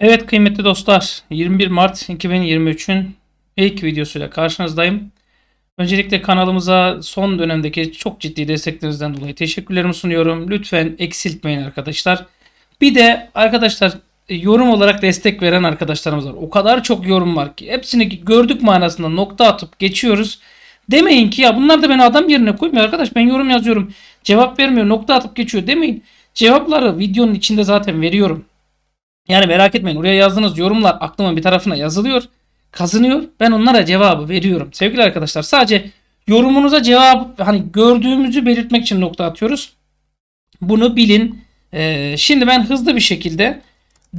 Evet kıymetli dostlar 21 Mart 2023'ün ilk videosuyla karşınızdayım. Öncelikle kanalımıza son dönemdeki çok ciddi desteklerinizden dolayı teşekkürlerimi sunuyorum. Lütfen eksiltmeyin arkadaşlar. Bir de arkadaşlar e, yorum olarak destek veren arkadaşlarımız var. O kadar çok yorum var ki hepsini gördük manasında nokta atıp geçiyoruz. Demeyin ki ya bunlar da beni adam yerine koymuyor arkadaş ben yorum yazıyorum cevap vermiyor nokta atıp geçiyor demeyin. Cevapları videonun içinde zaten veriyorum. Yani merak etmeyin oraya yazdığınız yorumlar aklımın bir tarafına yazılıyor. Kazınıyor. Ben onlara cevabı veriyorum. Sevgili arkadaşlar sadece yorumunuza cevap hani gördüğümüzü belirtmek için nokta atıyoruz. Bunu bilin. Ee, şimdi ben hızlı bir şekilde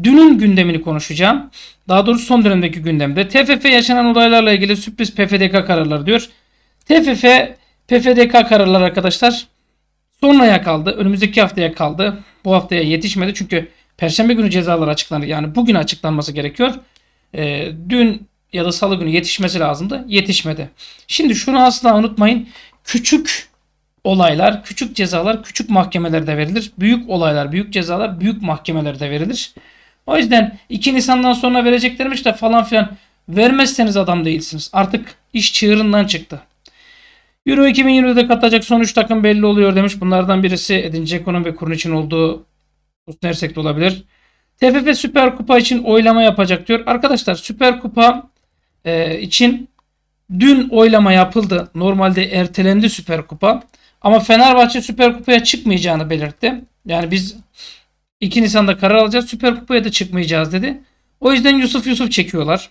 dünün gündemini konuşacağım. Daha doğrusu son dönemdeki gündemde. TFF yaşanan olaylarla ilgili sürpriz PFDK kararları diyor. TFF PFDK kararları arkadaşlar sonraya kaldı. Önümüzdeki haftaya kaldı. Bu haftaya yetişmedi çünkü Perşembe günü cezalar açıklanır. Yani bugün açıklanması gerekiyor. E, dün ya da salı günü yetişmesi lazımdı. Yetişmedi. Şimdi şunu asla unutmayın. Küçük olaylar, küçük cezalar küçük mahkemelerde verilir. Büyük olaylar, büyük cezalar büyük mahkemelerde verilir. O yüzden 2 Nisan'dan sonra vereceklermiş de falan filan vermezseniz adam değilsiniz. Artık iş çığırından çıktı. Euro 2020'de katılacak son 3 takım belli oluyor demiş. Bunlardan birisi Edin Dzeko'nun ve Kurniç'in olduğu Dursun Ersek de olabilir. TFF Süper Kupa için oylama yapacak diyor. Arkadaşlar Süper Kupa e, için dün oylama yapıldı. Normalde ertelendi Süper Kupa. Ama Fenerbahçe Süper Kupa'ya çıkmayacağını belirtti. Yani biz 2 Nisan'da karar alacağız. Süper Kupa'ya da çıkmayacağız dedi. O yüzden Yusuf Yusuf çekiyorlar.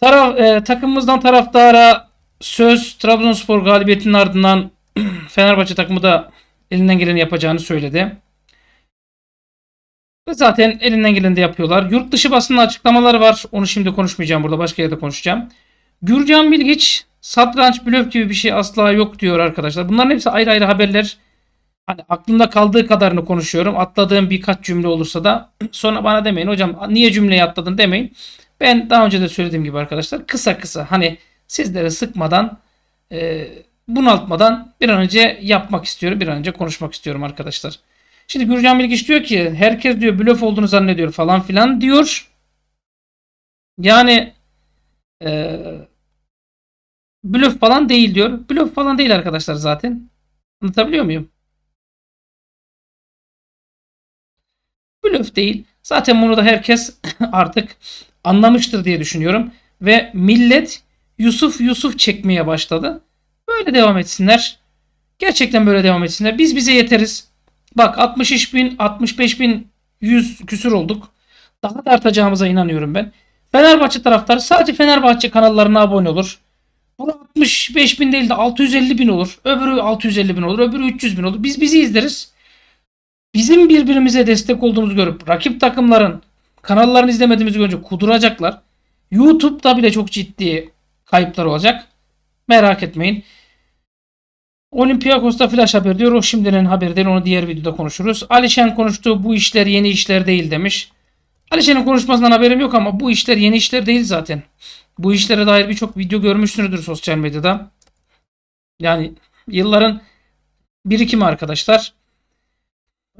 Taraf, e, takımımızdan taraftara söz Trabzonspor galibiyetinin ardından Fenerbahçe takımı da elinden geleni yapacağını söyledi. Ve zaten elinden geleni de yapıyorlar. Yurt dışı basında açıklamalar var. Onu şimdi konuşmayacağım burada. Başka yerde konuşacağım. Gürcan Bilgiç satranç blöf gibi bir şey asla yok diyor arkadaşlar. Bunların hepsi ayrı ayrı haberler. Hani aklımda kaldığı kadarını konuşuyorum. Atladığım birkaç cümle olursa da sonra bana demeyin hocam niye cümleyi atladın demeyin. Ben daha önce de söylediğim gibi arkadaşlar kısa kısa hani sizlere sıkmadan e, bunaltmadan bir an önce yapmak istiyorum. Bir an önce konuşmak istiyorum arkadaşlar. Şimdi Gürcan Bilgiç diyor ki herkes diyor blöf olduğunu zannediyor falan filan diyor. Yani e, blöf falan değil diyor. Blöf falan değil arkadaşlar zaten. Anlatabiliyor muyum? Blöf değil. Zaten bunu da herkes artık anlamıştır diye düşünüyorum. Ve millet Yusuf Yusuf çekmeye başladı. Böyle devam etsinler. Gerçekten böyle devam etsinler. Biz bize yeteriz. Bak 63 bin, 65 bin 100 küsür olduk. Daha da artacağımıza inanıyorum ben. Fenerbahçe taraftarı sadece Fenerbahçe kanallarına abone olur. Bu 65 bin değil de 650 bin olur. Öbürü 650 bin olur. Öbürü 300 bin olur. Biz bizi izleriz. Bizim birbirimize destek olduğumuzu görüp rakip takımların kanallarını izlemediğimizi görünce kuduracaklar. YouTube'da bile çok ciddi kayıplar olacak. Merak etmeyin. Olympiakos'ta flash haber diyor. O şimdiden haber değil. Onu diğer videoda konuşuruz. Alişen konuştu. Bu işler yeni işler değil demiş. Alişen'in konuşmasından haberim yok ama bu işler yeni işler değil zaten. Bu işlere dair birçok video görmüşsünüzdür sosyal medyada. Yani yılların birikimi arkadaşlar.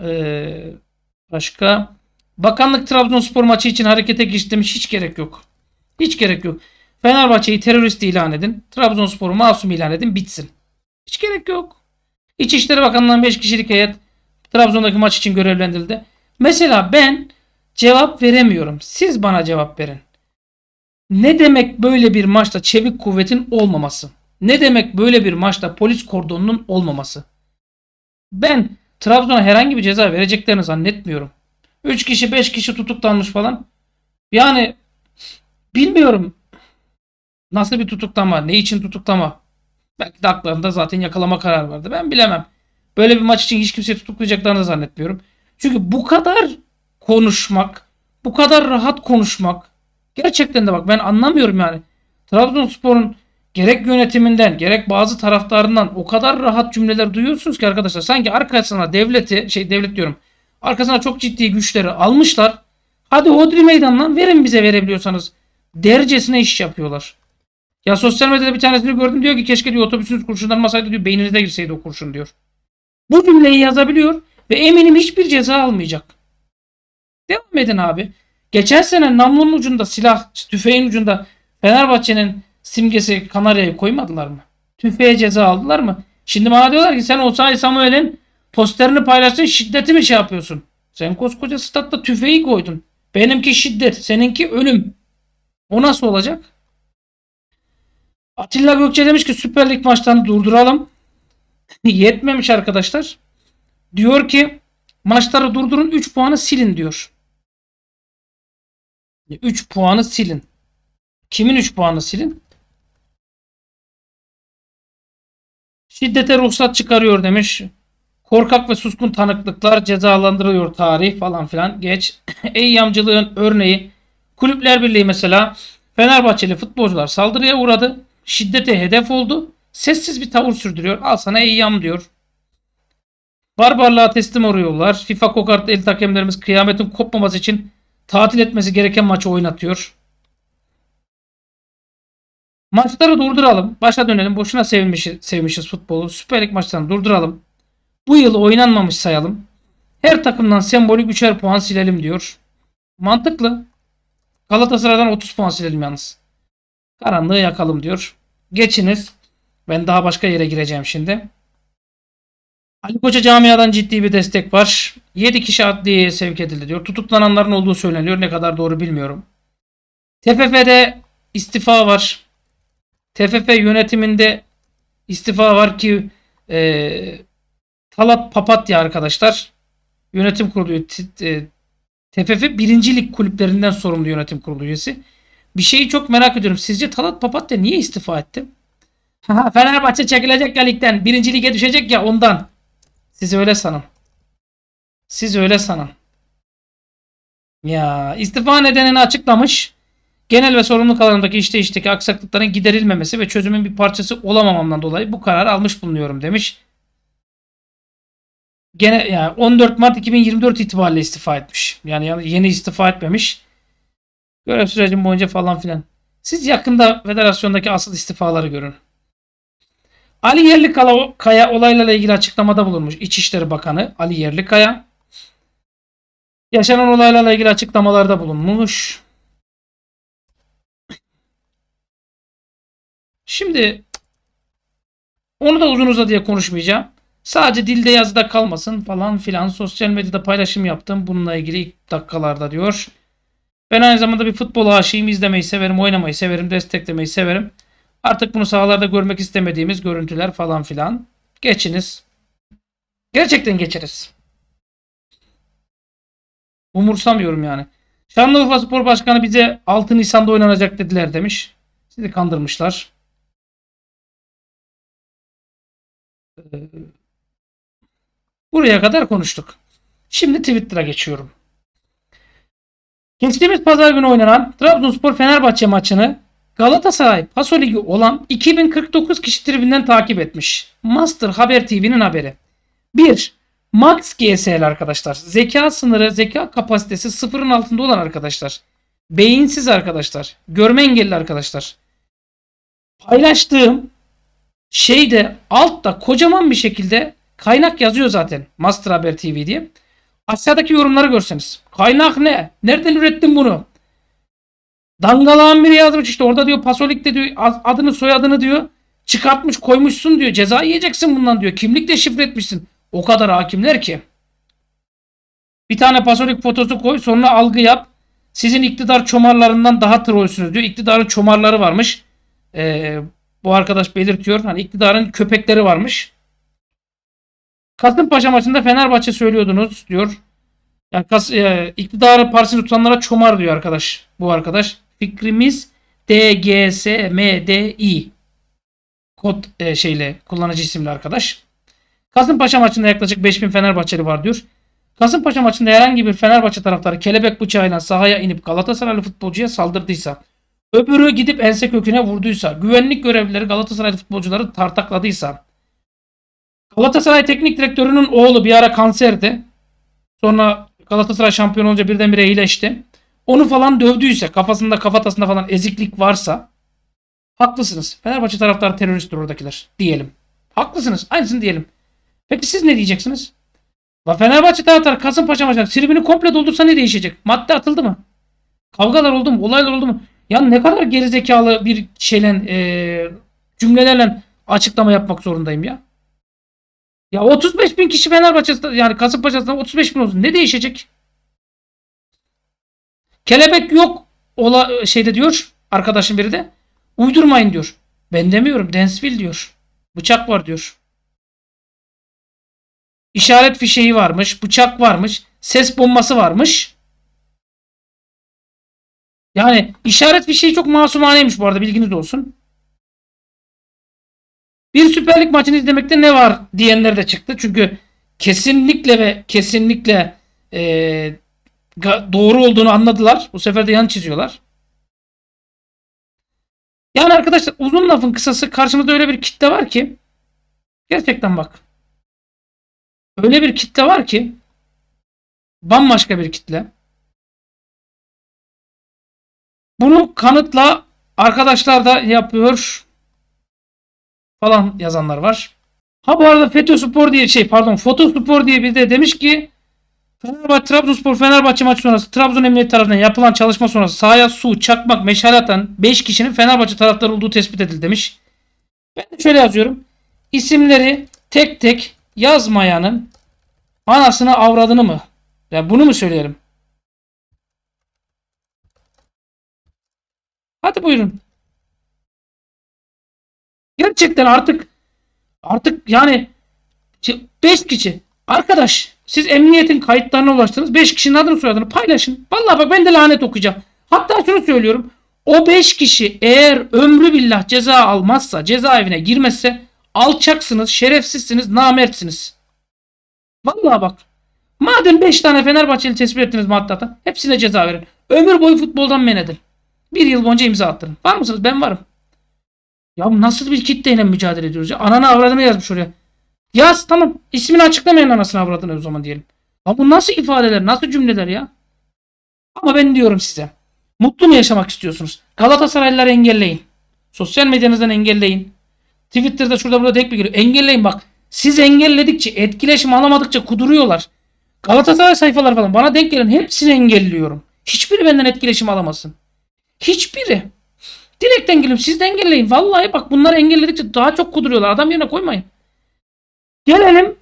Ee, başka. Bakanlık Trabzonspor maçı için harekete geçti demiş. Hiç gerek yok. Hiç gerek yok. Fenerbahçe'yi terörist ilan edin. Trabzonspor'u masum ilan edin. Bitsin. Hiç gerek yok. İçişleri Bakanlığı'ndan 5 kişilik heyet Trabzon'daki maç için görevlendirildi. Mesela ben cevap veremiyorum. Siz bana cevap verin. Ne demek böyle bir maçta çevik kuvvetin olmaması? Ne demek böyle bir maçta polis kordonunun olmaması? Ben Trabzon'a herhangi bir ceza vereceklerini zannetmiyorum. 3 kişi 5 kişi tutuklanmış falan. Yani bilmiyorum nasıl bir tutuklama, ne için tutuklama. Belki de haklarında zaten yakalama kararı vardı. Ben bilemem. Böyle bir maç için hiç kimseyi tutuklayacaklarını zannetmiyorum. Çünkü bu kadar konuşmak, bu kadar rahat konuşmak gerçekten de bak ben anlamıyorum yani. Trabzonspor'un gerek yönetiminden gerek bazı taraftarından o kadar rahat cümleler duyuyorsunuz ki arkadaşlar. Sanki arkasına devleti şey devlet diyorum. Arkasına çok ciddi güçleri almışlar. Hadi Hodri meydandan verin bize verebiliyorsanız. Dercesine iş yapıyorlar. Ya sosyal medyada bir tanesini gördüm diyor ki keşke diyor otobüsünüz kurşunlanmasaydı diyor beyninize girseydi o kurşun diyor. Bu cümleyi yazabiliyor ve eminim hiçbir ceza almayacak. Devam edin abi. Geçen sene namlunun ucunda silah, tüfeğin ucunda Fenerbahçe'nin simgesi Kanarya'yı koymadılar mı? Tüfeğe ceza aldılar mı? Şimdi bana diyorlar ki sen Osay Samuel'in posterini paylaştın şiddeti mi şey yapıyorsun? Sen koskoca statta tüfeği koydun. Benimki şiddet, seninki ölüm. O nasıl olacak? Atilla Gökçe demiş ki Süper Lig maçlarını durduralım. Yetmemiş arkadaşlar. Diyor ki maçları durdurun 3 puanı silin diyor. 3 puanı silin. Kimin 3 puanı silin? Şiddete ruhsat çıkarıyor demiş. Korkak ve suskun tanıklıklar cezalandırılıyor tarih falan filan. Geç. Ey yamcılığın örneği. Kulüpler Birliği mesela Fenerbahçeli futbolcular saldırıya uğradı şiddete hedef oldu. Sessiz bir tavır sürdürüyor. Al sana eyyam diyor. Barbarlığa teslim oluyorlar. FIFA Kokart el hakemlerimiz kıyametin kopmaması için tatil etmesi gereken maçı oynatıyor. Maçları durduralım. Başa dönelim. Boşuna sevmişiz, sevmişiz futbolu. Süper Lig maçlarını durduralım. Bu yıl oynanmamış sayalım. Her takımdan sembolik 3'er puan silelim diyor. Mantıklı. Galatasaray'dan 30 puan silelim yalnız. Karanlığı yakalım diyor. Geçiniz. Ben daha başka yere gireceğim şimdi. Ali Koç'a camiadan ciddi bir destek var. 7 kişi adliyeye sevk edildi diyor. Tutuklananların olduğu söyleniyor. Ne kadar doğru bilmiyorum. TFF'de istifa var. TFF yönetiminde istifa var ki e, Talat Papatya arkadaşlar yönetim kurulu e, TFF birincilik kulüplerinden sorumlu yönetim kurulu üyesi. Bir şeyi çok merak ediyorum. Sizce Talat Papatya niye istifa etti? Fenerbahçe çekilecek ya ligden. Birinci lige düşecek ya ondan. Siz öyle sanın. Siz öyle sanın. Ya istifa nedenini açıklamış. Genel ve sorumluluk alanındaki işte işteki aksaklıkların giderilmemesi ve çözümün bir parçası olamamamdan dolayı bu kararı almış bulunuyorum demiş. Gene yani 14 Mart 2024 itibariyle istifa etmiş. Yani yeni istifa etmemiş. Görev sürecim boyunca falan filan. Siz yakında federasyondaki asıl istifaları görün. Ali Yerlikaya olaylarla ilgili açıklamada bulunmuş. İçişleri Bakanı Ali Yerlikaya. Yaşanan olaylarla ilgili açıklamalarda bulunmuş. Şimdi onu da uzun uzadıya konuşmayacağım. Sadece dilde yazıda kalmasın falan filan. Sosyal medyada paylaşım yaptım bununla ilgili ilk dakikalarda diyor. Ben aynı zamanda bir futbol aşığıyım, izlemeyi severim, oynamayı severim, desteklemeyi severim. Artık bunu sahalarda görmek istemediğimiz görüntüler falan filan. Geçiniz. Gerçekten geçeriz. Umursamıyorum yani. Şanlıurfa Spor Başkanı bize 6 Nisan'da oynanacak dediler demiş. Sizi kandırmışlar. Ee, buraya kadar konuştuk. Şimdi Twitter'a geçiyorum. Geçtiğimiz pazar günü oynanan Trabzonspor Fenerbahçe maçını Galatasaray Paso Ligi olan 2049 kişi tribünden takip etmiş. Master Haber TV'nin haberi. 1. Max GSL arkadaşlar. Zeka sınırı, zeka kapasitesi sıfırın altında olan arkadaşlar. Beyinsiz arkadaşlar. Görme engelli arkadaşlar. Paylaştığım şeyde altta kocaman bir şekilde kaynak yazıyor zaten. Master Haber TV diye. Aşağıdaki yorumları görseniz. Kaynak ne? Nereden ürettin bunu? Dangalağın biri yazmış işte orada diyor Pasolik'te diyor adını soyadını diyor çıkartmış koymuşsun diyor ceza yiyeceksin bundan diyor kimlikle şifretmişsin. O kadar hakimler ki. Bir tane Pasolik fotosu koy sonra algı yap. Sizin iktidar çomarlarından daha trollsünüz diyor. İktidarın çomarları varmış. Ee, bu arkadaş belirtiyor. Hani iktidarın köpekleri varmış. Kasımpaşa maçında Fenerbahçe söylüyordunuz diyor. Yani kas, e, iktidarı partisini tutanlara çomar diyor arkadaş. Bu arkadaş. Fikrimiz DGSMDI kod e, şeyle kullanıcı isimli arkadaş. Kasımpaşa maçında yaklaşık 5000 Fenerbahçeli var diyor. Kasımpaşa maçında herhangi bir Fenerbahçe taraftarı kelebek bıçağıyla sahaya inip Galatasaraylı futbolcuya saldırdıysa, öbürü gidip ense köküne vurduysa, güvenlik görevlileri Galatasaraylı futbolcuları tartakladıysa, Galatasaray teknik direktörünün oğlu bir ara kanserdi. Sonra Galatasaray şampiyon olunca birdenbire iyileşti. Onu falan dövdüyse kafasında kafatasında falan eziklik varsa haklısınız. Fenerbahçe taraftarı teröristtir oradakiler diyelim. Haklısınız. Aynısını diyelim. Peki siz ne diyeceksiniz? Fenerbahçe taraftarı Kasımpaşa maçına tribünü komple doldursa ne değişecek? Madde atıldı mı? Kavgalar oldu mu? Olaylar oldu mu? Ya ne kadar gerizekalı bir şeyle e, cümlelerle açıklama yapmak zorundayım ya. Ya 35 bin kişi Fenerbahçe'de yani Kasımpaşa'da 35 bin olsun. Ne değişecek? Kelebek yok ola e, şeyde diyor arkadaşım biri de. Uydurmayın diyor. Ben demiyorum. Densville diyor. Bıçak var diyor. İşaret fişeği varmış. Bıçak varmış. Ses bombası varmış. Yani işaret fişeği çok masumaneymiş bu arada bilginiz olsun. Bir Süper Lig maçını izlemekte ne var diyenler de çıktı. Çünkü kesinlikle ve kesinlikle e, doğru olduğunu anladılar. Bu sefer de yan çiziyorlar. Yani arkadaşlar uzun lafın kısası karşımızda öyle bir kitle var ki gerçekten bak öyle bir kitle var ki bambaşka bir kitle. Bunu kanıtla arkadaşlar da yapıyor falan yazanlar var. Ha bu arada FETÖ Spor diye şey pardon Foto Spor diye bir de demiş ki Fenerbahçe Trabzonspor Fenerbahçe maçı sonrası Trabzon Emniyet tarafından yapılan çalışma sonrası sahaya su, çakmak, meşale atan 5 kişinin Fenerbahçe taraftarı olduğu tespit edildi demiş. Ben de şöyle yazıyorum. İsimleri tek tek yazmayanın anasını avradını mı? Ya bunu mu söyleyelim? Hadi buyurun. Gerçekten artık artık yani 5 kişi arkadaş siz emniyetin kayıtlarına ulaştınız. 5 kişinin adını soyadını paylaşın. Vallahi bak ben de lanet okuyacağım. Hatta şunu söylüyorum. O 5 kişi eğer ömrü billah ceza almazsa, cezaevine girmezse alçaksınız, şerefsizsiniz, namertsiniz. Vallahi bak. Madem 5 tane Fenerbahçeli tespit ettiniz maddata, hepsine ceza verin. Ömür boyu futboldan men edin. Bir yıl boyunca imza attırın. Var mısınız? Ben varım. Ya nasıl bir kitleyle mücadele ediyoruz ya? Ananı avradını yazmış oraya. Yaz tamam. İsmini açıklamayan anasını avradını o zaman diyelim. Ama bu nasıl ifadeler, nasıl cümleler ya? Ama ben diyorum size. Mutlu mu yaşamak istiyorsunuz? Galatasaraylıları engelleyin. Sosyal medyanızdan engelleyin. Twitter'da şurada burada tek bir giriyor. Engelleyin bak. Siz engelledikçe, etkileşim alamadıkça kuduruyorlar. Galatasaray sayfaları falan bana denk gelen hepsini engelliyorum. Hiçbiri benden etkileşim alamasın. Hiçbiri. Direkt engelliyorum. Siz de engelleyin. Vallahi bak bunları engelledikçe daha çok kuduruyorlar. Adam yerine koymayın. Gelelim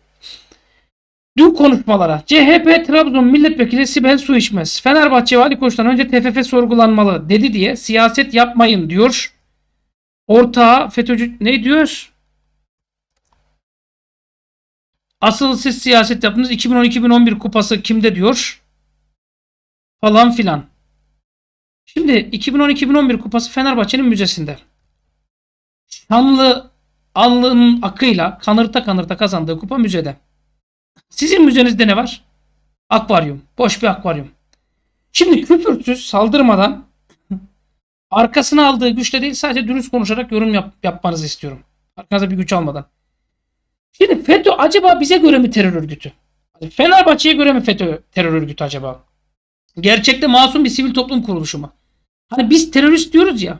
dün konuşmalara. CHP Trabzon Milletvekili Sibel Su içmez. Fenerbahçe Vali Koç'tan önce TFF sorgulanmalı dedi diye siyaset yapmayın diyor. Ortağı FETÖ'cü ne diyor? Asıl siz siyaset yaptınız. 2010-2011 kupası kimde diyor? Falan filan. Şimdi 2010-2011 kupası Fenerbahçe'nin müzesinde. Şanlı Allı'nın akıyla kanırta kanırta kazandığı kupa müzede. Sizin müzenizde ne var? Akvaryum. Boş bir akvaryum. Şimdi küfürsüz saldırmadan arkasına aldığı güçle değil sadece dürüst konuşarak yorum yap, yapmanızı istiyorum. Arkanıza bir güç almadan. Şimdi FETÖ acaba bize göre mi terör örgütü? Fenerbahçe'ye göre mi FETÖ terör örgütü acaba? Gerçekte masum bir sivil toplum kuruluşu mu? Hani biz terörist diyoruz ya.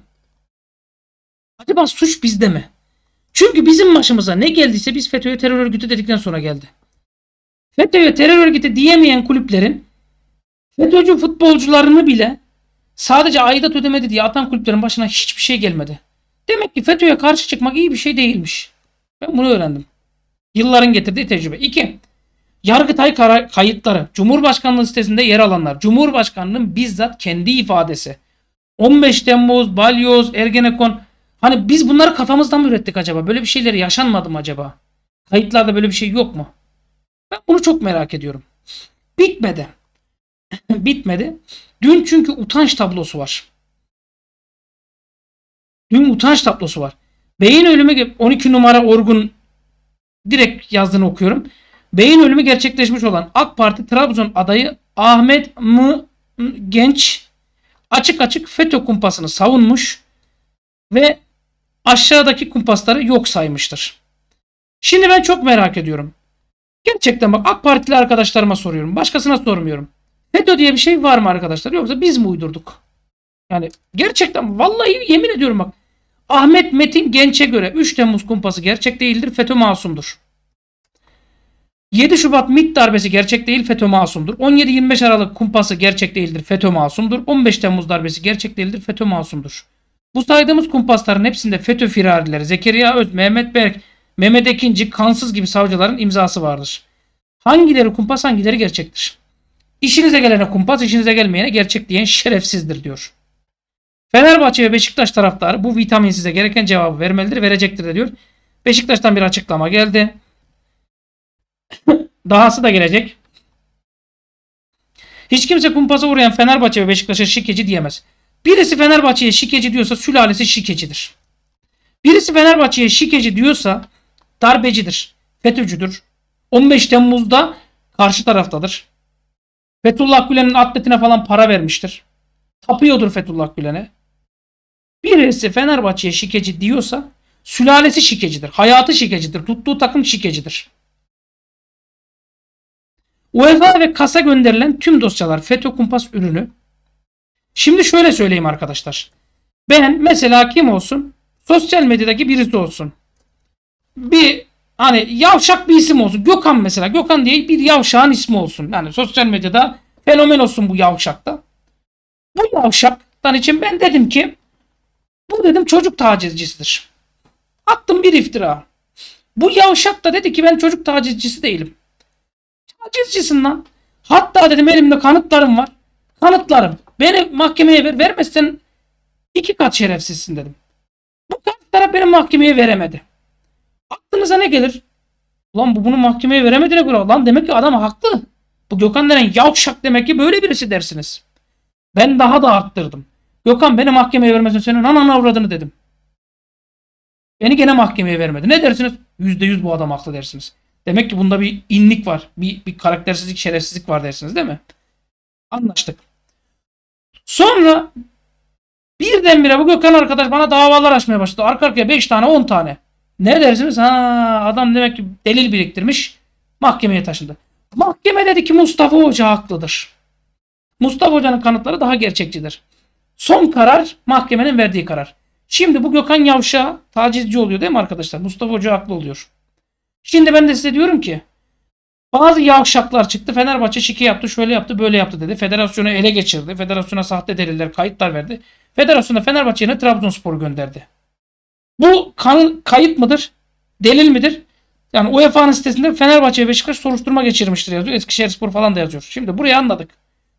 Acaba suç bizde mi? Çünkü bizim başımıza ne geldiyse biz FETÖ'ye terör örgütü dedikten sonra geldi. FETÖ'ye terör örgütü diyemeyen kulüplerin FETÖ'cü futbolcularını bile sadece aidat ödemedi diye atan kulüplerin başına hiçbir şey gelmedi. Demek ki FETÖ'ye karşı çıkmak iyi bir şey değilmiş. Ben bunu öğrendim. Yılların getirdiği tecrübe. 2. Yargıtay kayıtları. Cumhurbaşkanlığı sitesinde yer alanlar. Cumhurbaşkanının bizzat kendi ifadesi. 15 Temmuz, Balyoz, Ergenekon. Hani biz bunları kafamızdan mı ürettik acaba? Böyle bir şeyleri yaşanmadı mı acaba? Kayıtlarda böyle bir şey yok mu? Ben bunu çok merak ediyorum. Bitmedi. Bitmedi. Dün çünkü utanç tablosu var. Dün utanç tablosu var. Beyin ölümü 12 numara Orgun direkt yazdığını okuyorum. Beyin ölümü gerçekleşmiş olan AK Parti Trabzon adayı Ahmet M. Genç açık açık FETÖ kumpasını savunmuş ve aşağıdaki kumpasları yok saymıştır. Şimdi ben çok merak ediyorum. Gerçekten bak AK Partili arkadaşlarıma soruyorum. Başkasına sormuyorum. FETÖ diye bir şey var mı arkadaşlar? Yoksa biz mi uydurduk? Yani gerçekten vallahi yemin ediyorum bak. Ahmet Metin Genç'e göre 3 Temmuz kumpası gerçek değildir. FETÖ masumdur. 7 Şubat MIT darbesi gerçek değil FETÖ masumdur. 17-25 Aralık kumpası gerçek değildir FETÖ masumdur. 15 Temmuz darbesi gerçek değildir FETÖ masumdur. Bu saydığımız kumpasların hepsinde FETÖ firarileri Zekeriya Öz, Mehmet Berk, Mehmet Ekinci, Kansız gibi savcıların imzası vardır. Hangileri kumpas hangileri gerçektir? İşinize gelene kumpas, işinize gelmeyene gerçek diyen şerefsizdir diyor. Fenerbahçe ve Beşiktaş taraftarı bu vitamin size gereken cevabı vermelidir, verecektir de diyor. Beşiktaş'tan bir açıklama geldi. Dahası da gelecek. Hiç kimse kumpasa uğrayan Fenerbahçe ve Beşiktaş'a şikeci diyemez. Birisi Fenerbahçe'ye şikeci diyorsa sülalesi şikecidir. Birisi Fenerbahçe'ye şikeci diyorsa darbecidir, FETÖ'cüdür. 15 Temmuz'da karşı taraftadır. Fethullah Gülen'in atletine falan para vermiştir. Tapıyordur Fethullah Gülen'e. Birisi Fenerbahçe'ye şikeci diyorsa sülalesi şikecidir. Hayatı şikecidir. Tuttuğu takım şikecidir. UEFA ve KAS'a gönderilen tüm dosyalar FETÖ kumpas ürünü. Şimdi şöyle söyleyeyim arkadaşlar. Ben mesela kim olsun? Sosyal medyadaki birisi olsun. Bir hani yavşak bir isim olsun. Gökhan mesela. Gökhan diye bir yavşağın ismi olsun. Yani sosyal medyada fenomen olsun bu yavşakta. Bu yavşaktan için ben dedim ki bu dedim çocuk tacizcisidir. Attım bir iftira. Bu yavşak da dedi ki ben çocuk tacizcisi değilim. Acizcisin lan. Hatta dedim elimde kanıtlarım var. Kanıtlarım. Beni mahkemeye ver. Vermezsen iki kat şerefsizsin dedim. Bu taraf beni mahkemeye veremedi. Aklınıza ne gelir? Ulan bu bunu mahkemeye veremediğine göre lan demek ki adam haklı. Bu Gökhan denen yavşak demek ki böyle birisi dersiniz. Ben daha da arttırdım. Gökhan beni mahkemeye vermesin senin anan avradını dedim. Beni gene mahkemeye vermedi. Ne dersiniz? %100 bu adam haklı dersiniz. Demek ki bunda bir inlik var. Bir, bir karaktersizlik, şerefsizlik var dersiniz değil mi? Anlaştık. Sonra birdenbire bu Gökhan arkadaş bana davalar açmaya başladı. Arka arkaya 5 tane 10 tane. Ne dersiniz? Ha, adam demek ki delil biriktirmiş. Mahkemeye taşındı. Mahkeme dedi ki Mustafa Hoca haklıdır. Mustafa Hoca'nın kanıtları daha gerçekçidir. Son karar mahkemenin verdiği karar. Şimdi bu Gökhan Yavşa tacizci oluyor değil mi arkadaşlar? Mustafa Hoca haklı oluyor. Şimdi ben de size diyorum ki bazı yavşaklar çıktı. Fenerbahçe şike yaptı, şöyle yaptı, böyle yaptı dedi. Federasyonu ele geçirdi. Federasyona sahte deliller, kayıtlar verdi. Federasyona Fenerbahçe Trabzonspor gönderdi. Bu kanın kayıt mıdır? Delil midir? Yani UEFA'nın sitesinde Fenerbahçe ve Beşiktaş soruşturma geçirmiştir yazıyor. Eskişehirspor falan da yazıyor. Şimdi burayı anladık.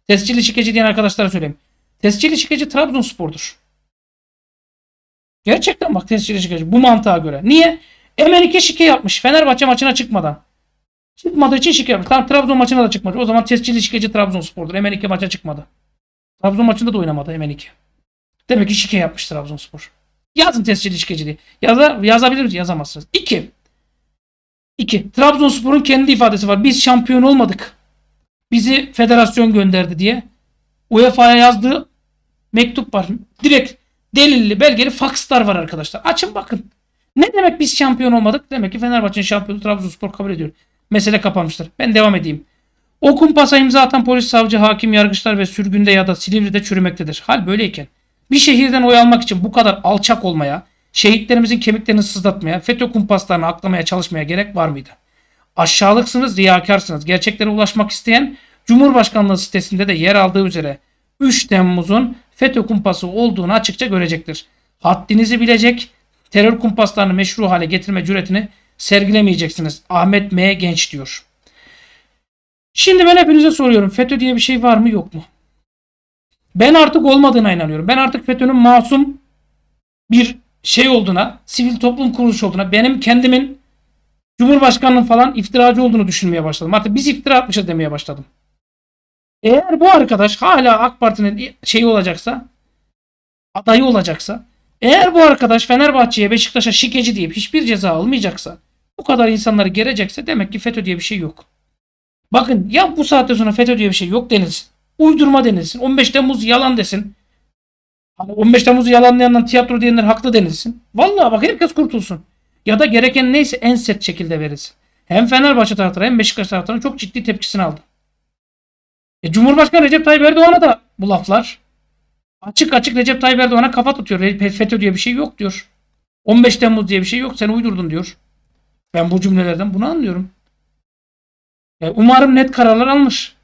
Tescilli şikeci diyen arkadaşlara söyleyeyim. Tescilli şikeci Trabzonspor'dur. Gerçekten bak tescilli şikeci bu mantığa göre. Niye? Hemen iki şike yapmış. Fenerbahçe maçına çıkmadan. Çıkmadığı için şike yapmış. Tamam Trabzon maçına da çıkmadı. O zaman tescilli şikeci Trabzonspor'dur. Hemen iki maça çıkmadı. Trabzon maçında da oynamadı hemen iki. Demek ki şike yapmış Trabzonspor. Yazın tescilli şikeci diye. Yaza, yazabilir misiniz? Yazamazsınız. İki. İki. Trabzonspor'un kendi ifadesi var. Biz şampiyon olmadık. Bizi federasyon gönderdi diye. UEFA'ya yazdığı mektup var. Direkt delilli belgeli fakslar var arkadaşlar. Açın bakın. Ne demek biz şampiyon olmadık? Demek ki Fenerbahçe'nin şampiyonu Trabzonspor kabul ediyor. Mesele kapanmıştır. Ben devam edeyim. O kumpasa imza atan polis, savcı, hakim, yargıçlar ve sürgünde ya da Silivri'de çürümektedir. Hal böyleyken bir şehirden oy almak için bu kadar alçak olmaya, şehitlerimizin kemiklerini sızlatmaya, FETÖ kumpaslarını aklamaya çalışmaya gerek var mıydı? Aşağılıksınız, riyakarsınız. Gerçeklere ulaşmak isteyen Cumhurbaşkanlığı sitesinde de yer aldığı üzere 3 Temmuz'un FETÖ kumpası olduğunu açıkça görecektir. Haddinizi bilecek, terör kumpaslarını meşru hale getirme cüretini sergilemeyeceksiniz. Ahmet M. Genç diyor. Şimdi ben hepinize soruyorum. FETÖ diye bir şey var mı yok mu? Ben artık olmadığına inanıyorum. Ben artık FETÖ'nün masum bir şey olduğuna, sivil toplum kuruluşu olduğuna, benim kendimin Cumhurbaşkanlığı falan iftiracı olduğunu düşünmeye başladım. Artık biz iftira atmışız demeye başladım. Eğer bu arkadaş hala AK Parti'nin şeyi olacaksa, adayı olacaksa eğer bu arkadaş Fenerbahçe'ye Beşiktaş'a şikeci deyip hiçbir ceza almayacaksa bu kadar insanları gerecekse demek ki FETÖ diye bir şey yok. Bakın ya bu saatte sonra FETÖ diye bir şey yok denilsin. Uydurma denilsin. 15 Temmuz yalan desin. 15 Temmuz'u yalanlayanlar tiyatro diyenler haklı denilsin. Vallahi bak herkes kurtulsun. Ya da gereken neyse en set şekilde verilsin. Hem Fenerbahçe taraftarı hem Beşiktaş taraftarı çok ciddi tepkisini aldı. E, Cumhurbaşkanı Recep Tayyip Erdoğan'a da bu laflar Açık açık Recep Tayyip Erdoğan'a kafa tutuyor. FETÖ diye bir şey yok diyor. 15 Temmuz diye bir şey yok. Sen uydurdun diyor. Ben bu cümlelerden bunu anlıyorum. Yani e, umarım net kararlar almış.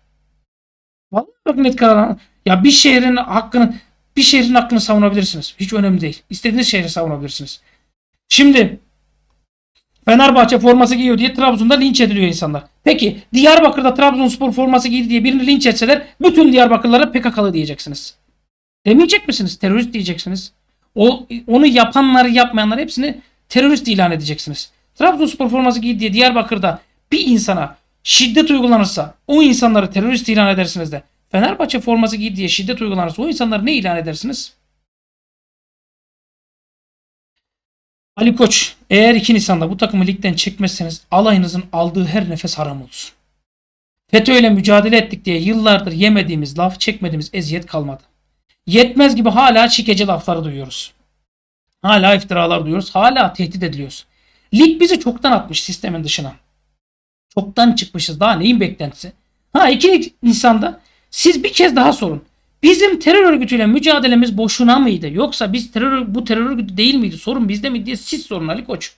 Vallahi bak net kararlar Ya bir şehrin hakkını bir şehrin hakkını savunabilirsiniz. Hiç önemli değil. İstediğiniz şehri savunabilirsiniz. Şimdi Fenerbahçe forması giyiyor diye Trabzon'da linç ediliyor insanlar. Peki Diyarbakır'da Trabzonspor forması giydi diye birini linç etseler bütün Diyarbakırlara PKK'lı diyeceksiniz. Demeyecek misiniz? Terörist diyeceksiniz. O, onu yapanları yapmayanları hepsini terörist ilan edeceksiniz. Trabzonspor forması giy diye Diyarbakır'da bir insana şiddet uygulanırsa o insanları terörist ilan edersiniz de Fenerbahçe forması giy diye şiddet uygulanırsa o insanları ne ilan edersiniz? Ali Koç eğer 2 Nisan'da bu takımı ligden çekmezseniz alayınızın aldığı her nefes haram olsun. FETÖ ile mücadele ettik diye yıllardır yemediğimiz laf, çekmediğimiz eziyet kalmadı. Yetmez gibi hala şikeci lafları duyuyoruz. Hala iftiralar duyuyoruz. Hala tehdit ediliyoruz. Lig bizi çoktan atmış sistemin dışına. Çoktan çıkmışız. Daha neyin beklentisi? Ha 2 Nisan'da siz bir kez daha sorun. Bizim terör örgütüyle mücadelemiz boşuna mıydı? Yoksa biz terör bu terör örgütü değil miydi? Sorun bizde mi diye siz sorun Ali Koç.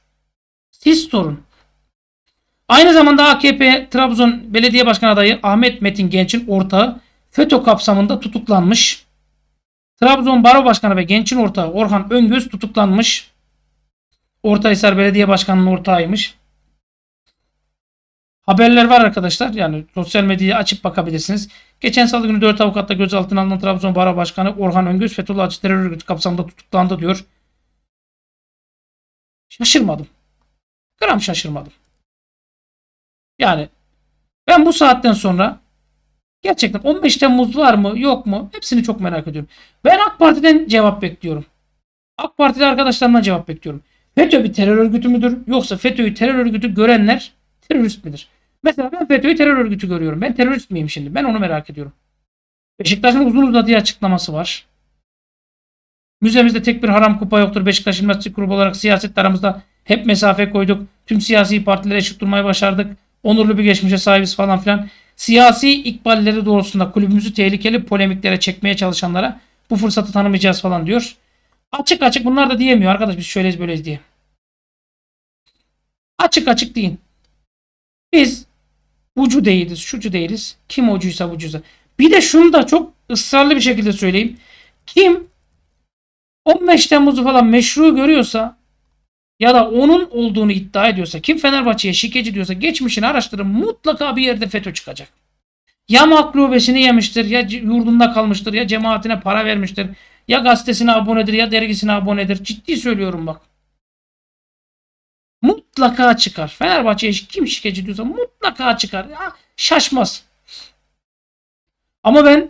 Siz sorun. Aynı zamanda AKP Trabzon Belediye Başkanı adayı Ahmet Metin Genç'in ortağı FETÖ kapsamında tutuklanmış. Trabzon Baro Başkanı ve Genç'in ortağı Orhan Öngöz tutuklanmış. Ortahisar Belediye Başkanı'nın ortağıymış. Haberler var arkadaşlar. Yani sosyal medyayı açıp bakabilirsiniz. Geçen salı günü 4 avukatla gözaltına alınan Trabzon Baro Başkanı Orhan Öngöz Fethullahçı terör örgütü kapsamında tutuklandı diyor. Şaşırmadım. Gram şaşırmadım. Yani ben bu saatten sonra Gerçekten 15 Temmuz var mı yok mu hepsini çok merak ediyorum. Ben AK Parti'den cevap bekliyorum. AK Partili arkadaşlarımdan cevap bekliyorum. FETÖ bir terör örgütü müdür? Yoksa FETÖ'yü terör örgütü görenler terörist midir? Mesela ben FETÖ'yü terör örgütü görüyorum. Ben terörist miyim şimdi? Ben onu merak ediyorum. Beşiktaş'ın uzun uzadıya açıklaması var. Müzemizde tek bir haram kupa yoktur. Beşiktaş Jimnastik Grubu olarak siyasetle aramızda hep mesafe koyduk. Tüm siyasi partileri eşit durmayı başardık. Onurlu bir geçmişe sahibiz falan filan. Siyasi ikballeri doğrultusunda kulübümüzü tehlikeli polemiklere çekmeye çalışanlara bu fırsatı tanımayacağız falan diyor. Açık açık bunlar da diyemiyor arkadaş biz şöyleyiz böyleyiz diye. Açık açık deyin. Biz bucu değiliz, şucu değiliz. Kim ocuysa bucuza. Bir de şunu da çok ısrarlı bir şekilde söyleyeyim. Kim 15 Temmuz'u falan meşru görüyorsa ya da onun olduğunu iddia ediyorsa kim Fenerbahçe'ye şikeci diyorsa geçmişini araştırın mutlaka bir yerde FETÖ çıkacak. Ya maklubesini yemiştir ya yurdunda kalmıştır ya cemaatine para vermiştir ya gazetesine abonedir ya dergisine abonedir ciddi söylüyorum bak. Mutlaka çıkar. Fenerbahçe'ye kim şikeci diyorsa mutlaka çıkar. Ya şaşmaz. Ama ben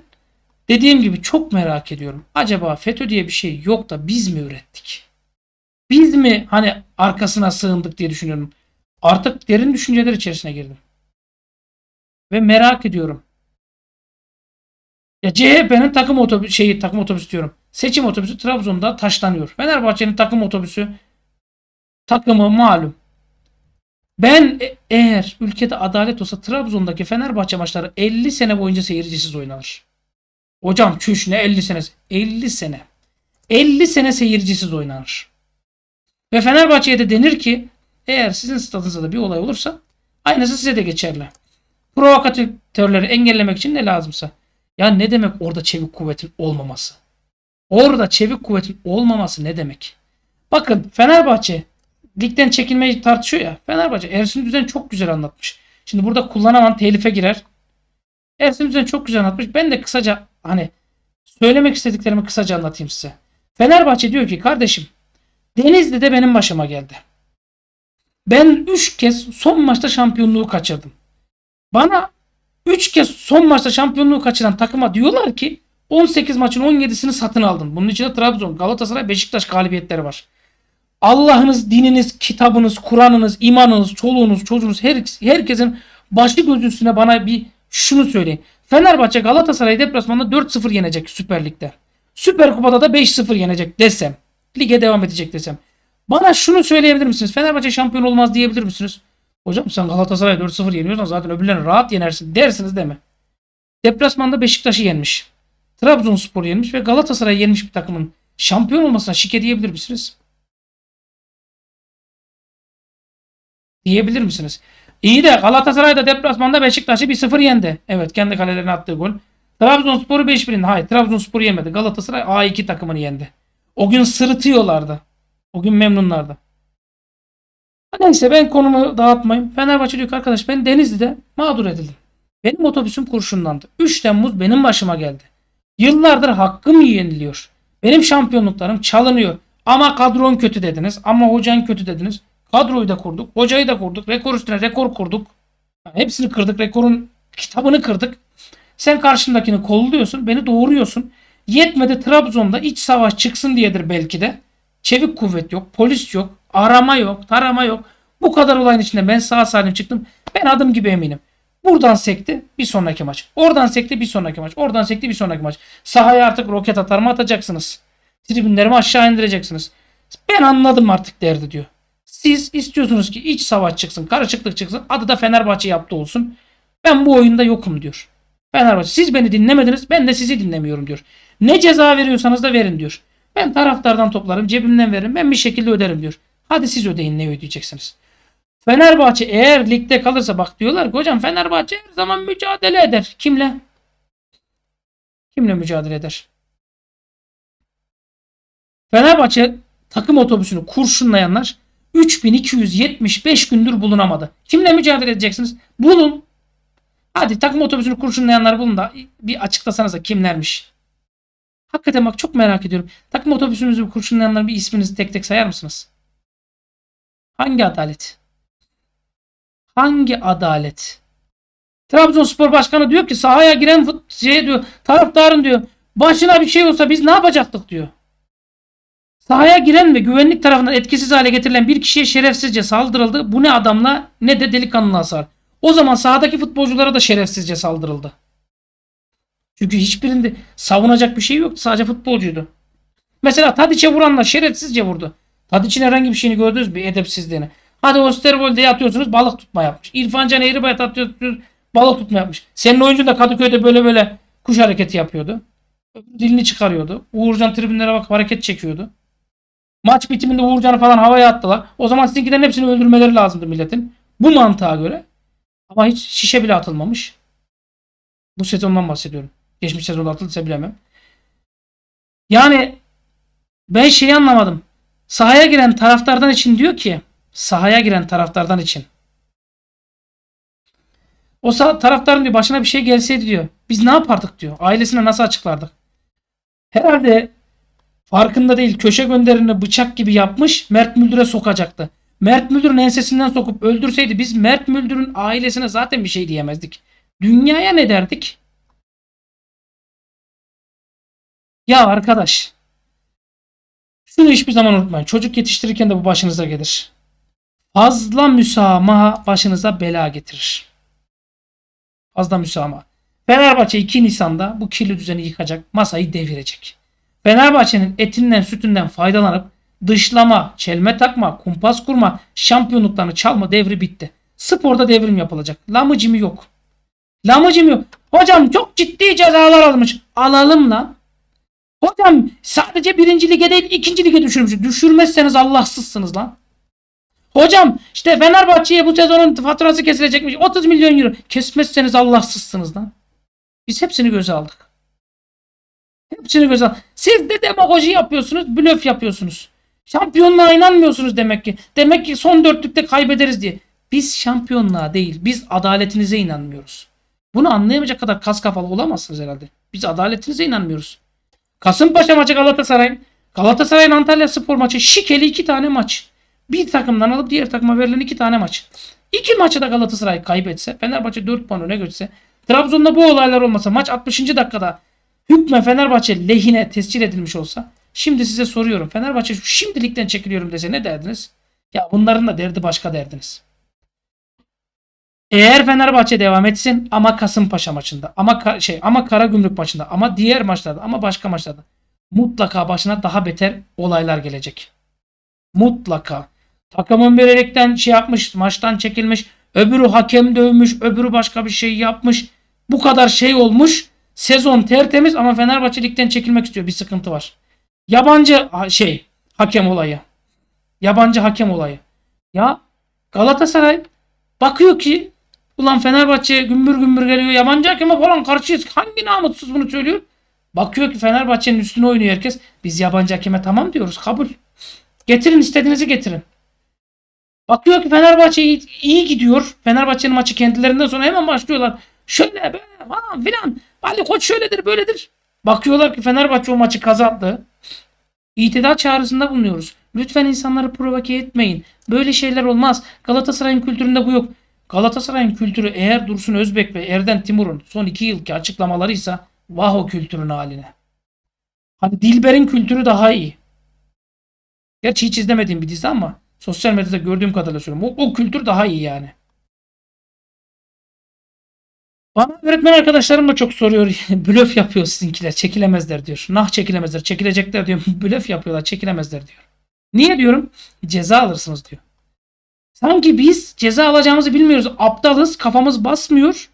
dediğim gibi çok merak ediyorum. Acaba FETÖ diye bir şey yok da biz mi ürettik? Biz mi hani arkasına sığındık diye düşünüyorum. Artık derin düşünceler içerisine girdim. Ve merak ediyorum. Ya CHP'nin takım otobüsü şeyi takım otobüsü diyorum. Seçim otobüsü Trabzon'da taşlanıyor. Fenerbahçe'nin takım otobüsü takımı malum. Ben e eğer ülkede adalet olsa Trabzon'daki Fenerbahçe maçları 50 sene boyunca seyircisiz oynanır. Hocam çüş ne 50 sene. 50 sene. 50 sene seyircisiz oynanır. Ve Fenerbahçe'ye de denir ki eğer sizin stadınızda da bir olay olursa aynısı size de geçerli. Provokatörleri engellemek için ne lazımsa. Ya ne demek orada çevik kuvvetin olmaması? Orada çevik kuvvetin olmaması ne demek? Bakın Fenerbahçe ligden çekilmeyi tartışıyor ya. Fenerbahçe Ersin Düzen çok güzel anlatmış. Şimdi burada kullanamam telife girer. Ersin Düzen çok güzel anlatmış. Ben de kısaca hani söylemek istediklerimi kısaca anlatayım size. Fenerbahçe diyor ki kardeşim Denizli de benim başıma geldi. Ben 3 kez son maçta şampiyonluğu kaçırdım. Bana 3 kez son maçta şampiyonluğu kaçıran takıma diyorlar ki 18 maçın 17'sini satın aldım. Bunun içinde Trabzon, Galatasaray, Beşiktaş galibiyetleri var. Allah'ınız, dininiz, kitabınız, Kur'an'ınız, imanınız, çoluğunuz, çocuğunuz her, herkesin başı gözü üstüne bana bir şunu söyleyin. Fenerbahçe Galatasaray deplasmanında 4-0 yenecek Süper Lig'de. Süper Kupa'da da 5-0 yenecek desem lige devam edecek desem. Bana şunu söyleyebilir misiniz? Fenerbahçe şampiyon olmaz diyebilir misiniz? Hocam sen Galatasaray'ı 4-0 yeniyorsan zaten öbürlerini rahat yenersin dersiniz değil mi? Deplasmanda Beşiktaş'ı yenmiş. Trabzonspor yenmiş ve Galatasaray'ı yenmiş bir takımın şampiyon olmasına şike diyebilir misiniz? Diyebilir misiniz? İyi de Galatasaray'da deplasmanda Beşiktaş'ı 1-0 yendi. Evet kendi kalelerine attığı gol. Trabzonspor'u 5-1'in. Hayır Trabzonspor'u yemedi. Galatasaray A2 takımını yendi. O gün sırıtıyorlardı. O gün memnunlardı. Neyse ben konumu dağıtmayayım. Fenerbahçe diyor ki arkadaş ben Denizli'de mağdur edildim. Benim otobüsüm kurşunlandı. 3 Temmuz benim başıma geldi. Yıllardır hakkım yeniliyor. Benim şampiyonluklarım çalınıyor. Ama kadron kötü dediniz. Ama hocan kötü dediniz. Kadroyu da kurduk. Hocayı da kurduk. Rekor üstüne rekor kurduk. Yani hepsini kırdık. Rekorun kitabını kırdık. Sen karşımdakini kolluyorsun. Beni doğuruyorsun. Yetmedi Trabzon'da iç savaş çıksın diyedir belki de. Çevik kuvvet yok, polis yok, arama yok, tarama yok. Bu kadar olayın içinde ben sağ salim çıktım. Ben adım gibi eminim. Buradan sekti bir sonraki maç. Oradan sekti bir sonraki maç. Oradan sekti bir sonraki maç. Sahaya artık roket atar mı atacaksınız? Tribünlerimi aşağı indireceksiniz. Ben anladım artık derdi diyor. Siz istiyorsunuz ki iç savaş çıksın, karışıklık çıksın. Adı da Fenerbahçe yaptı olsun. Ben bu oyunda yokum diyor. Fenerbahçe siz beni dinlemediniz ben de sizi dinlemiyorum diyor. Ne ceza veriyorsanız da verin diyor. Ben taraftardan toplarım cebimden veririm ben bir şekilde öderim diyor. Hadi siz ödeyin ne ödeyeceksiniz. Fenerbahçe eğer ligde kalırsa bak diyorlar ki hocam Fenerbahçe her zaman mücadele eder. Kimle? Kimle mücadele eder? Fenerbahçe takım otobüsünü kurşunlayanlar 3275 gündür bulunamadı. Kimle mücadele edeceksiniz? Bulun. Hadi takım otobüsünü kurşunlayanlar bulun da bir açıklasanıza kimlermiş. Hakikaten bak çok merak ediyorum. Takım otobüsümüzü kurşunlayanların bir isminizi tek tek sayar mısınız? Hangi adalet? Hangi adalet? Trabzonspor Başkanı diyor ki sahaya giren şey diyor taraftarın diyor başına bir şey olsa biz ne yapacaktık diyor. Sahaya giren ve güvenlik tarafından etkisiz hale getirilen bir kişiye şerefsizce saldırıldı. Bu ne adamla ne de delikanlı hasar. O zaman sahadaki futbolculara da şerefsizce saldırıldı. Çünkü hiçbirinde savunacak bir şey yoktu. Sadece futbolcuydu. Mesela Tadiç'e vuranlar şerefsizce vurdu. Tadiç'in herhangi bir şeyini gördünüz mü? Edepsizliğini. Hadi osterbolde atıyorsunuz balık tutma yapmış. İrfan Can Eğribay'a atıyorsunuz balık tutma yapmış. Senin oyuncun da Kadıköy'de böyle böyle kuş hareketi yapıyordu. Dilini çıkarıyordu. Uğurcan tribünlere bak hareket çekiyordu. Maç bitiminde Uğurcan'ı falan havaya attılar. O zaman sizinkilerin hepsini öldürmeleri lazımdı milletin. Bu mantığa göre ama hiç şişe bile atılmamış. Bu sezondan bahsediyorum. Geçmiş sezonda atılsa bilemem. Yani ben şeyi anlamadım. Sahaya giren taraftardan için diyor ki sahaya giren taraftardan için. O taraftarın bir başına bir şey gelseydi diyor. Biz ne yapardık diyor. Ailesine nasıl açıklardık? Herhalde farkında değil köşe gönderini bıçak gibi yapmış Mert Müldür'e sokacaktı. Mert Müldür'ün ensesinden sokup öldürseydi biz Mert Müldür'ün ailesine zaten bir şey diyemezdik. Dünyaya ne derdik? Ya arkadaş. Şunu hiçbir zaman unutmayın. Çocuk yetiştirirken de bu başınıza gelir. Fazla müsamaha başınıza bela getirir. Fazla müsamaha. Fenerbahçe 2 Nisan'da bu kirli düzeni yıkacak, masayı devirecek. Fenerbahçe'nin etinden sütünden faydalanıp dışlama, çelme takma, kumpas kurma, şampiyonluklarını çalma devri bitti. Sporda devrim yapılacak. Lamıcimi yok. Lamıcım yok. Hocam çok ciddi cezalar almış. Alalım lan. Hocam sadece birinci lige değil ikinci lige düşürmüş. Düşürmezseniz Allahsızsınız lan. Hocam işte Fenerbahçe'ye bu sezonun faturası kesilecekmiş. 30 milyon euro. Kesmezseniz Allahsızsınız lan. Biz hepsini göze aldık. Hepsini göze aldık. Siz de demagoji yapıyorsunuz. Blöf yapıyorsunuz. Şampiyonluğa inanmıyorsunuz demek ki. Demek ki son dörtlükte kaybederiz diye. Biz şampiyonluğa değil, biz adaletinize inanmıyoruz. Bunu anlayamayacak kadar kas kafalı olamazsınız herhalde. Biz adaletinize inanmıyoruz. Kasımpaşa maçı Galatasaray'ın. Galatasaray'ın Antalya Spor maçı şikeli iki tane maç. Bir takımdan alıp diğer takıma verilen iki tane maç. İki maçı da Galatasaray kaybetse, Fenerbahçe 4 puan öne geçse, Trabzon'da bu olaylar olmasa, maç 60. dakikada hükme Fenerbahçe lehine tescil edilmiş olsa Şimdi size soruyorum. Fenerbahçe şimdilikten çekiliyorum dese ne derdiniz? Ya bunların da derdi başka derdiniz. Eğer Fenerbahçe devam etsin ama Kasımpaşa maçında ama ka şey ama Karagümrük maçında ama diğer maçlarda ama başka maçlarda mutlaka başına daha beter olaylar gelecek. Mutlaka. Takımın vererekten şey yapmış, maçtan çekilmiş, öbürü hakem dövmüş, öbürü başka bir şey yapmış. Bu kadar şey olmuş. Sezon tertemiz ama Fenerbahçe ligden çekilmek istiyor. Bir sıkıntı var. Yabancı şey hakem olayı. Yabancı hakem olayı. Ya Galatasaray bakıyor ki ulan Fenerbahçe gümbür gümbür geliyor yabancı hakeme falan karşıyız. Hangi namutsuz bunu söylüyor? Bakıyor ki Fenerbahçe'nin üstüne oynuyor herkes. Biz yabancı hakeme tamam diyoruz kabul. Getirin istediğinizi getirin. Bakıyor ki Fenerbahçe iyi, iyi gidiyor. Fenerbahçe'nin maçı kendilerinden sonra hemen başlıyorlar. Şöyle böyle falan filan. Ali Koç şöyledir böyledir. Bakıyorlar ki Fenerbahçe o maçı kazandı. İtidal çağrısında bulunuyoruz. Lütfen insanları provoke etmeyin. Böyle şeyler olmaz. Galatasaray'ın kültüründe bu yok. Galatasaray'ın kültürü eğer Dursun Özbek ve Erden Timur'un son iki yılki açıklamalarıysa vah o kültürün haline. Hani Dilber'in kültürü daha iyi. Gerçi hiç izlemediğim bir dizi ama sosyal medyada gördüğüm kadarıyla söylüyorum. O, o kültür daha iyi yani. Bana öğretmen arkadaşlarım da çok soruyor. Blöf yapıyor sizinkiler. Çekilemezler diyor. Nah çekilemezler. Çekilecekler diyor. Blöf yapıyorlar. Çekilemezler diyor. Niye diyorum? Ceza alırsınız diyor. Sanki biz ceza alacağımızı bilmiyoruz. Aptalız. Kafamız basmıyor.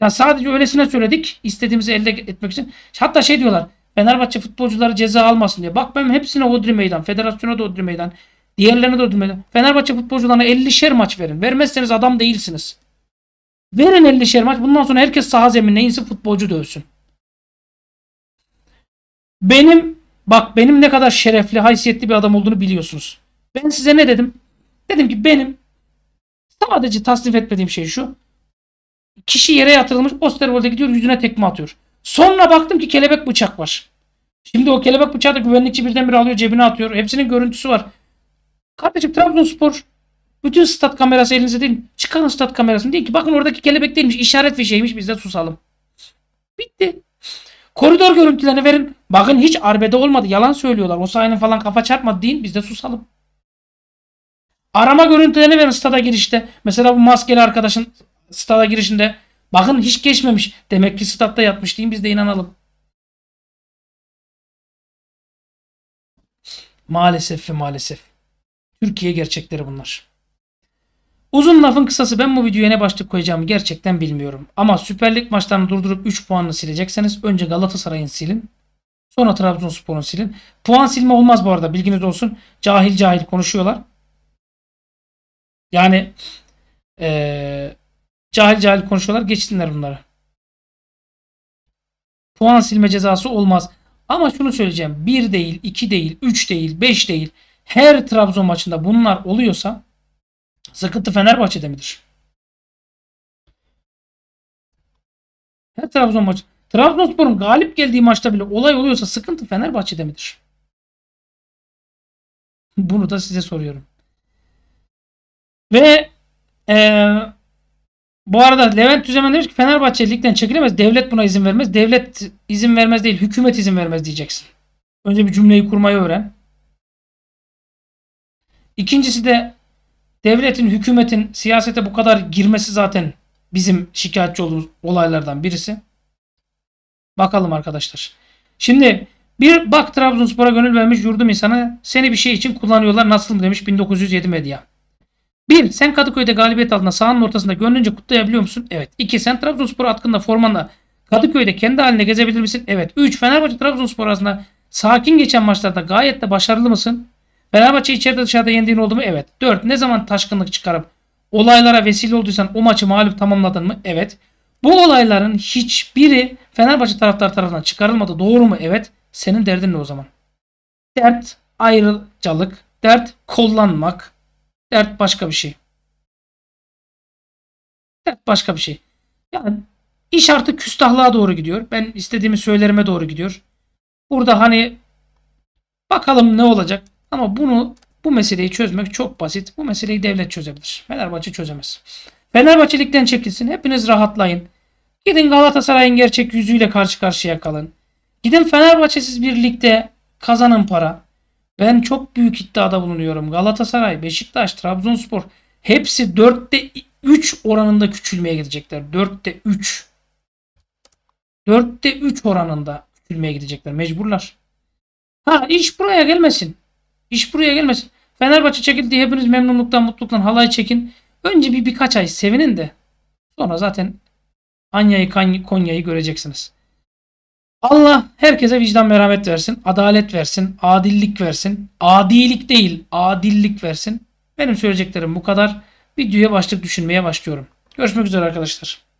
Ya sadece öylesine söyledik. istediğimizi elde etmek için. Hatta şey diyorlar. Fenerbahçe futbolcuları ceza almasın diye. Bak ben hepsine Odri Meydan. Federasyona da Odri Meydan. Diğerlerine de Odri Meydan. Fenerbahçe futbolcularına 50 şer maç verin. Vermezseniz adam değilsiniz. Verin 50'şer maç. Bundan sonra herkes saha zeminine insin futbolcu dövsün. Benim bak benim ne kadar şerefli, haysiyetli bir adam olduğunu biliyorsunuz. Ben size ne dedim? Dedim ki benim sadece tasnif etmediğim şey şu. Kişi yere yatırılmış Osterwold'e gidiyor yüzüne tekme atıyor. Sonra baktım ki kelebek bıçak var. Şimdi o kelebek bıçağı da güvenlikçi birdenbire alıyor cebine atıyor. Hepsinin görüntüsü var. Kardeşim Trabzonspor bütün stat kamerası elinize değil mi? Çıkarın stat kamerasını. Deyin ki bakın oradaki kelebek değilmiş. işaret şeymiş Biz de susalım. Bitti. Koridor görüntülerini verin. Bakın hiç arbede olmadı. Yalan söylüyorlar. O sayının falan kafa çarpmadı deyin. Biz de susalım. Arama görüntülerini verin stada girişte. Mesela bu maskeli arkadaşın stada girişinde. Bakın hiç geçmemiş. Demek ki statta yatmış deyin. Biz de inanalım. Maalesef ve maalesef. Türkiye gerçekleri bunlar. Uzun lafın kısası ben bu videoya ne başlık koyacağımı gerçekten bilmiyorum. Ama Süper Lig maçlarını durdurup 3 puanını silecekseniz önce Galatasaray'ın silin. Sonra Trabzonspor'un silin. Puan silme olmaz bu arada bilginiz olsun. Cahil cahil konuşuyorlar. Yani ee, cahil cahil konuşuyorlar. Geçsinler bunları. Puan silme cezası olmaz. Ama şunu söyleyeceğim. 1 değil, 2 değil, 3 değil, 5 değil. Her Trabzon maçında bunlar oluyorsa Sıkıntı Fenerbahçe'de midir? Her Trabzon maçı. Trabzonspor'un galip geldiği maçta bile olay oluyorsa sıkıntı Fenerbahçe'de midir? Bunu da size soruyorum. Ve ee, bu arada Levent Tüzemen demiş ki Fenerbahçe ligden çekilemez. Devlet buna izin vermez. Devlet izin vermez değil. Hükümet izin vermez diyeceksin. Önce bir cümleyi kurmayı öğren. İkincisi de Devletin, hükümetin siyasete bu kadar girmesi zaten bizim şikayetçi olduğumuz olaylardan birisi. Bakalım arkadaşlar. Şimdi bir bak Trabzonspor'a gönül vermiş yurdum insanı seni bir şey için kullanıyorlar nasıl mı demiş 1907 medya. Bir Sen Kadıköy'de galibiyet altında sahanın ortasında gönlünce kutlayabiliyor musun? Evet. İki Sen Trabzonspor hakkında formanla Kadıköy'de kendi haline gezebilir misin? Evet. Üç Fenerbahçe Trabzonspor arasında sakin geçen maçlarda gayet de başarılı mısın? Fenerbahçe içeride dışarıda yendiğin oldu mu? Evet. 4. Ne zaman taşkınlık çıkarıp olaylara vesile olduysan o maçı mağlup tamamladın mı? Evet. Bu olayların hiçbiri Fenerbahçe taraftar tarafından çıkarılmadı. Doğru mu? Evet. Senin derdin ne o zaman? Dert ayrıcalık, dert kollanmak, dert başka bir şey. Dert başka bir şey. Yani iş artık küstahlığa doğru gidiyor. Ben istediğimi söylerime doğru gidiyor. Burada hani bakalım ne olacak. Ama bunu bu meseleyi çözmek çok basit. Bu meseleyi devlet çözebilir. Fenerbahçe çözemez. Fenerbahçe ligden çekilsin. Hepiniz rahatlayın. Gidin Galatasaray'ın gerçek yüzüyle karşı karşıya kalın. Gidin Fenerbahçe'siz bir ligde kazanın para. Ben çok büyük iddiada bulunuyorum. Galatasaray, Beşiktaş, Trabzonspor hepsi 4'te 3 oranında küçülmeye gidecekler. 4'te 3. 4'te 3 oranında küçülmeye gidecekler. Mecburlar. Ha iş buraya gelmesin. İş buraya gelmez. Fenerbahçe çekildi hepiniz memnunluktan mutluluktan halay çekin. Önce bir birkaç ay sevinin de sonra zaten Anya'yı Konya'yı göreceksiniz. Allah herkese vicdan merhamet versin, adalet versin, adillik versin. Adilik değil, adillik versin. Benim söyleyeceklerim bu kadar. Videoya başlık düşünmeye başlıyorum. Görüşmek üzere arkadaşlar.